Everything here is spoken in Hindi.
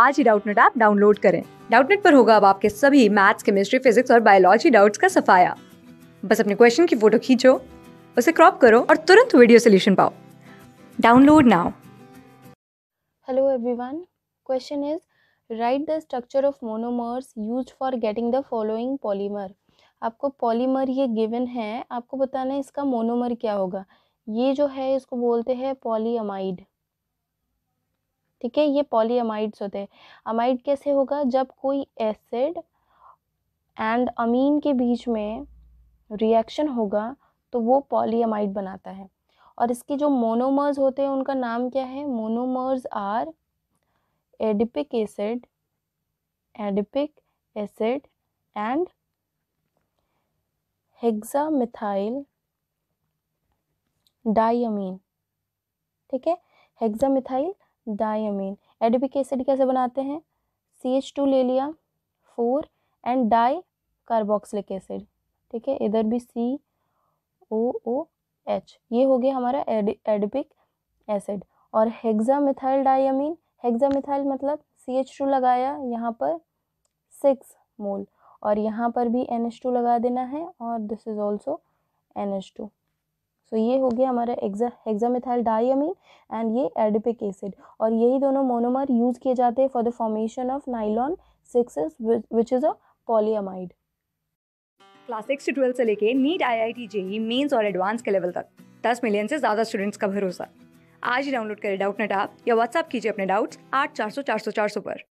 आज ही डाउटनेट ऐप डाउनलोड करें डाउटनेट पर होगा अब आपके सभी मैथ्स केमिस्ट्री फिजिक्स और बायोलॉजी डाउट्स का सफाया बस अपने क्वेश्चन की फोटो खींचो उसे क्रॉप करो और तुरंत वीडियो सोल्यूशन पाओ download now hello everyone question is write the structure of monomers use for getting the following polymer आपको पॉलीमर ये गिवन है आपको बताना है इसका मोनोमर क्या होगा ये जो है इसको बोलते हैं पॉलीअमाइड ठीक है ये पॉलीअमाइड्स होते हैं अमाइड कैसे होगा जब कोई एसिड एंड अमीन के बीच में रिएक्शन होगा तो वो पॉलीअमाइड बनाता है और इसके जो मोनोमर्स होते हैं उनका नाम क्या है monomers are adipic acid adipic acid and hexamethyl diamine ठीक है हेक्सामिथाइल डायमीन एडिपिक एसिड कैसे बनाते हैं सी एच टू ले लिया four and di carboxylic acid ठीक है इधर भी सी ओ ओ एच ये हो गया हमारा एडिपिक एसिड और hexa methyl diamine hexa methyl मतलब सी एच टू लगाया यहाँ पर सिक्स मोल और यहाँ पर भी एन एच टू लगा देना है और this is also N H two so so, ये हो गया हमारा एक्जा हेक्सामिथाइल डाइमीन एंड ये एडिपिक एसिड और यही दोनों मोनोमर यूज़ किए जाते हैं for the formation of nylon sixes which is a polyamide class six से ट्वेल्थ से लेके NEET I I T JEE mains और एडवांस के लेवल तक दस मिलियन से ज़्यादा स्टूडेंट्स का भरोसा आज ही डाउनलोड करें डाउट नेट आप या व्हाट्सअप कीजिए अपने डाउट्स आठ चार सौ चार सौ चार सौ पर